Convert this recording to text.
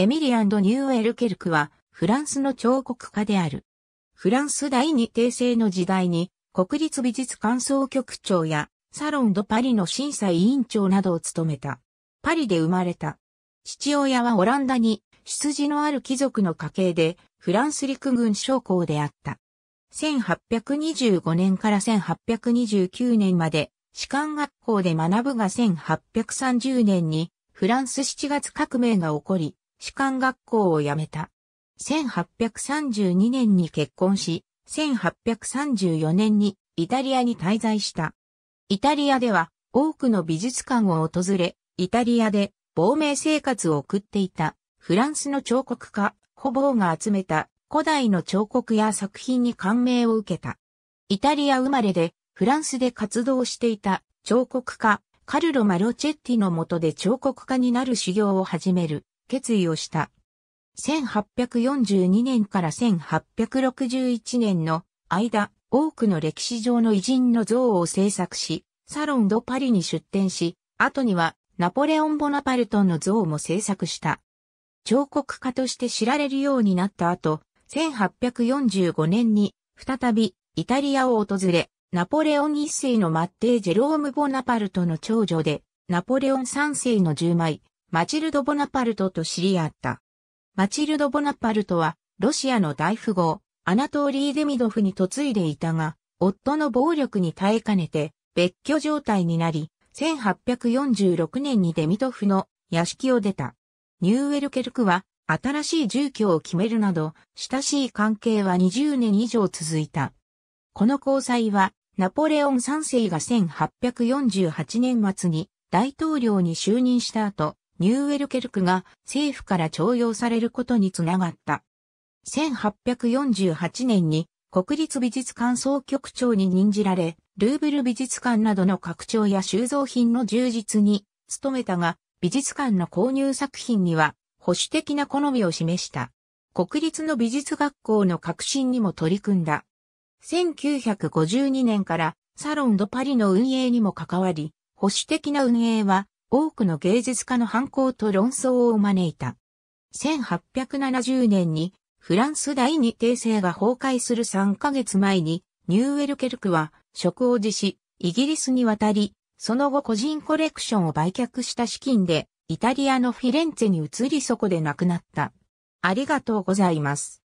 エミリアンド・ニューエルケルクは、フランスの彫刻家である。フランス第二帝政の時代に、国立美術館総局長や、サロン・ド・パリの審査委員長などを務めた。パリで生まれた。父親はオランダに、出自のある貴族の家系で、フランス陸軍将校であった。1825年から1829年まで、士官学校で学ぶが1830年に、フランス7月革命が起こり、士官学校を辞めた。1832年に結婚し、1834年にイタリアに滞在した。イタリアでは多くの美術館を訪れ、イタリアで亡命生活を送っていたフランスの彫刻家、ホボーが集めた古代の彫刻や作品に感銘を受けた。イタリア生まれでフランスで活動していた彫刻家、カルロ・マロチェッティの下で彫刻家になる修行を始める決意をした。1842年から1861年の間、多くの歴史上の偉人の像を制作し、サロン・ド・パリに出展し、後にはナポレオン・ボナパルトンの像も制作した。彫刻家として知られるようになった後、1845年に再びイタリアを訪れ、ナポレオン一世のマッテー・ジェローム・ボナパルトの長女で、ナポレオン三世の10枚、マチルド・ボナパルトと知り合った。マチルド・ボナパルトは、ロシアの大富豪、アナトーリー・デミドフに嫁いでいたが、夫の暴力に耐えかねて、別居状態になり、1846年にデミドフの屋敷を出た。ニューウェルケルクは、新しい住居を決めるなど、親しい関係は20年以上続いた。この交際は、ナポレオン3世が1848年末に大統領に就任した後、ニューエルケルクが政府から徴用されることにつながった。1848年に国立美術館総局長に任じられ、ルーブル美術館などの拡張や収蔵品の充実に努めたが、美術館の購入作品には保守的な好みを示した。国立の美術学校の革新にも取り組んだ。1952年からサロンドパリの運営にも関わり、保守的な運営は多くの芸術家の反抗と論争を招いた。1870年にフランス第二帝政が崩壊する3ヶ月前にニューウェルケルクは職を辞し、イギリスに渡り、その後個人コレクションを売却した資金でイタリアのフィレンツェに移りそこで亡くなった。ありがとうございます。